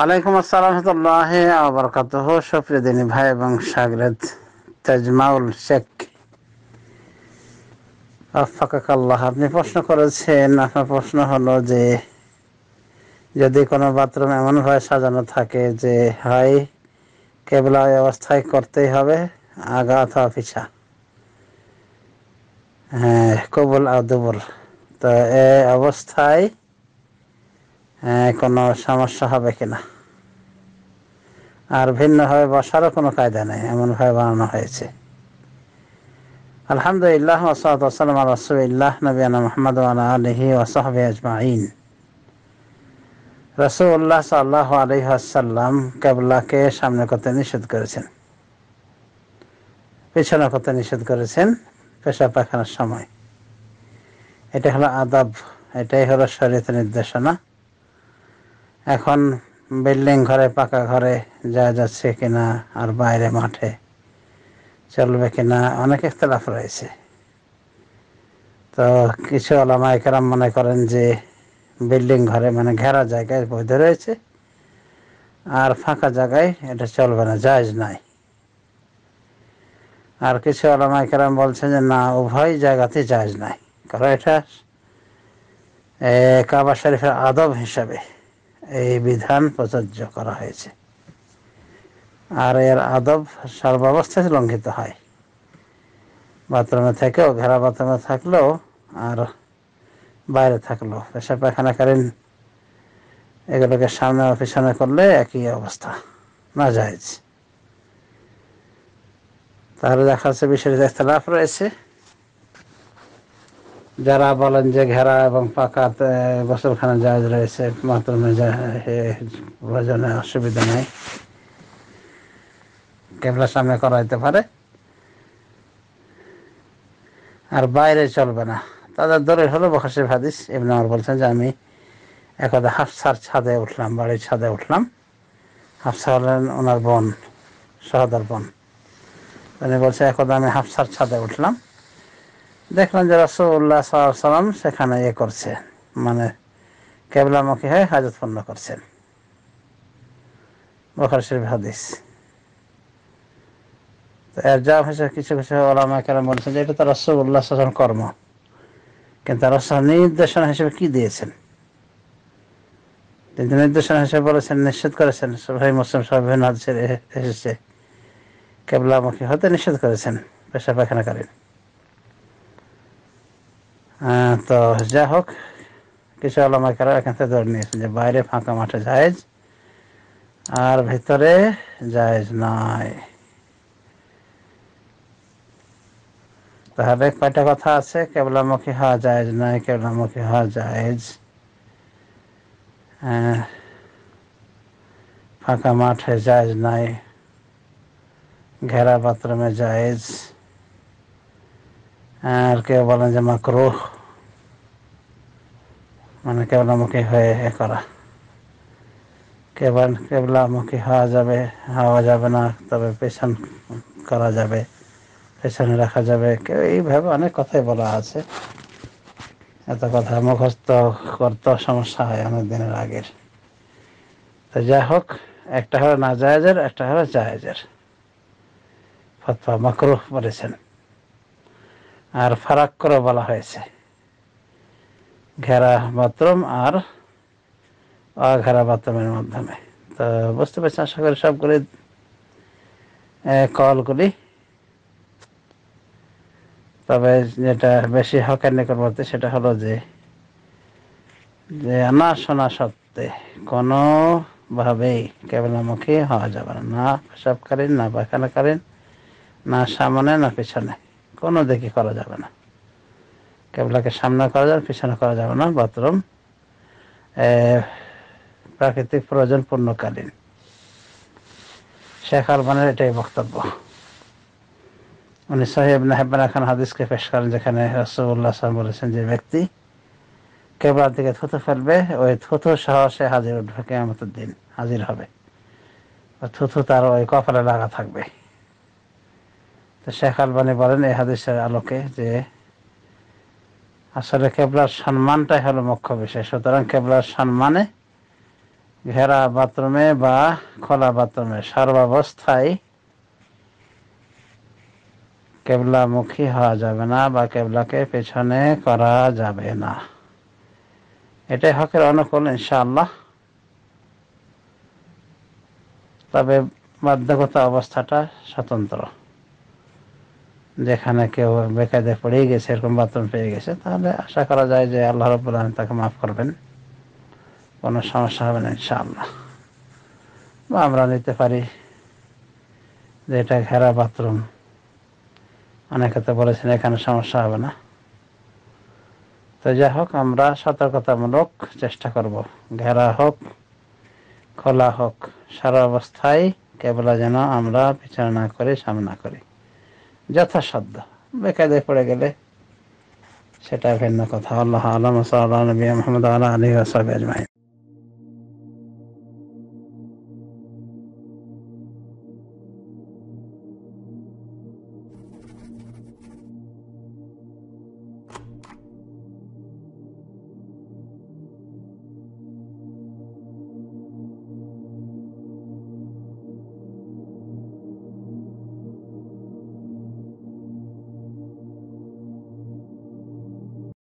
আলাইকুম আসসালাম আবরকাত সফরিদিনী ভাই এবং সাগরেদ তাজমাউল শেখ আল্লাহ আপনি প্রশ্ন করেছেন আপনার প্রশ্ন হলো যে যদি কোনো বাথরুম এমনভাবে সাজানো থাকে যে হয় কেবলা অবস্থায় করতেই হবে আগা অথবা পিছা হ্যাঁ কবুল আর দুবুল তো এ অবস্থায় হ্যাঁ, কোনো সমস্যা হবে কিনা আর ভিন্নভাবে বসারও কোনো কায়দা নেই এমনভাবে বানানো হয়েছে আলহামদুলিল্লাহ ওসালাম রসুল্লাহ নবীনা মোহাম্মদ আলহি ওসাহবে আজমাইন রসুল্লাহ সাল্লাহ আলহি আসাল্লাম কেবলাকে সামনে করতে নিষেধ করেছেন পেছনে করতে নিষেধ করেছেন পেশা পায়খানার সময় এটা হলো আদাব এটাই হলো শরীরের নির্দেশনা এখন বিল্ডিং ঘরে পাকা ঘরে যা যাচ্ছে কিনা আর বাইরে মাঠে চলবে কিনা অনেক ইতলাফ রয়েছে তো কিছু আলামা একরাম মনে করেন যে বিল্ডিং ঘরে মানে ঘেরা জায়গায় বৈধ রয়েছে আর ফাঁকা জায়গায় এটা চলবে না জায়জ নাই আর কিছু আলামা একরাম বলছে যে না উভয় জায়গাতে জায়জ নাই কারণ এটা কাবা শরীফের আদব হিসাবে এই বিধান প্রযোজ্য করা হয়েছে আর এর আদব সর্বাবস্থায় লঙ্ঘিত হয় বাথরুমে থেকেও ঘেরা বাথরুমে থাকলেও আর বাইরে থাকলেও পেশা কারেন এগুলোকে সামনে পিছনে করলে একই অবস্থা না যায় তাহলে দেখা যাচ্ছে একটা লাভ রয়েছে যারা বলেন যে ঘেরা এবং পাকা গোসলখানা জাহাজ রয়েছে বাথরুমে প্রয়োজনে অসুবিধা নাই কেবলার সামনে করাইতে পারে আর বাইরে চলবে না তাদের দরে হলো বখাসিফ ভাদিস এমনি আমার বলছেন যে আমি একদা হাফসার ছাদে উঠলাম বাড়ির ছাদে উঠলাম হাফসা হলেন ওনার বোন সহদার বোন উনি বলছে একদা আমি হাফসার ছাদে উঠলাম দেখলাম যে রসগোল্লা সেখানে ইয়ে করছে মানে কেবলামুখী হয়ে হাজত পূর্ণ করছেন বখার শরীফ হাদিস এর যা হয়েছে কিছু কিছু ওলামা বলছেন যে এটা তো রসগোল্লা শাসন কর্ম কিন্তু রসা নির্দেশনা হিসেবে কি দিয়েছেন কিন্তু নির্দেশনা হিসেবে বলেছেন নিষেধ করেছেন সবাই মুসলিম সবাই বিভিন্ন হাদিসের এসেছে কেবলামুখী হতে নিষেধ করেছেন পেশা পায়খানা করেন তো যা হোক কিছু আলামাকারা এখান থেকে ধরে নিয়েছেন যে বাইরে ফাঁকা মাঠে জাহেজ আর ভেতরে জাহেজ নয় তাহলে কয়টা কথা আছে কেবলামুখী হওয়া জাহেজ নয় কেবলামুখী হওয়া জায়েজ ফাঁকা মাঠে জাহেজ নাই ঘেরা বাথরুমে জাহেজ আর কেউ বলেন যে মাকরুহ মানে কেবলামুখী হয়ে এ করা কেবল কেবলামুখী হওয়া যাবে হওয়া যাবে না তবে পেছন করা যাবে পেছনে রাখা যাবে কেউ এইভাবে অনেক কথাই বলা আছে এত কথা মুখস্থ করতে সমস্যা হয় অনেক দিনের আগের তো যাই হোক একটা হলো না জায়েজের একটা হলো জায়েজের ফতফা মাকরুহ বলেছেন আর ফারাক করে বলা হয়েছে ঘেরা বাথরুম আর অঘেরা বাথরুমের মাধ্যমে তো বুঝতে পারছি আশা করি সবগুলি কলগুলি তবে যেটা বেশি হকের নিকটবর্তী সেটা হলো যে যে না শোনা সত্ত্বে কোনোভাবেই কেবলামুখী হওয়া যাবে না না পেশাব না পায়খানা না সামনে না পিছনে কোনো দিকে করা যাবে না কেবলাকে সামনা করা যাবে পিছনে করা যাবে না বাথরুম প্রাকৃতিক প্রয়োজন পূর্ণকালীন শেখ আলবানের এটাই বক্তব্য উনি সাহেব নাহেবানা খান হাদিসকে পেশ করেন যেখানে রসগোল্লা সাহেব বলেছেন যে ব্যক্তি কেবলার দিকে থুতু ফেলবে ওই থুতু সহ সে হাজির উঠবে কেমতের দিন হাজির হবে থুথু তার ওই কপালে লাগা থাকবে তো শেখ আলবানি বলেন এই হাদিসের আলোকে যে আসলে আচ্ছা, কেবলার সম্মানটাই হলো মুখ্য বিষয় সুতরাং কেবলার সম্মানে ঘেরা বাথরুমে বা খোলা বাথরুমে সর্বাবস্থায় কেবলামুখী হওয়া যাবে না বা কেবলাকে পেছনে করা যাবে না এটাই হকের অনুকূল ইনশাআল্লাহ তবে বাধ্যগত অবস্থাটা স্বতন্ত্র যেখানে কেউ বেকায়দে পড়ে গেছে এরকম বাথরুম পেয়ে গেছে তাহলে আশা করা যায় যে আল্লাহ রব্বুল আলম তাকে মাফ করবেন কোনো সমস্যা হবে না ইনশাআল্লাহ বা আমরা নিতে পারি যে এটা ঘেরা বাথরুম অনেকে তো বলেছেন এখানে সমস্যা হবে না তো যাই হোক আমরা সতর্কতামূলক চেষ্টা করব ঘেরা হোক খোলা হোক সারা অবস্থায় কেবলা যেন আমরা বিচার না সামনা করি যথাসাধ্য বেকায়দায় পড়ে গেলে সেটা ভিন্ন কথা আল্লাহ আলম সাল্লাহ নবী মোহাম্মদ আল্লাহ আলী ওসাব আজমাই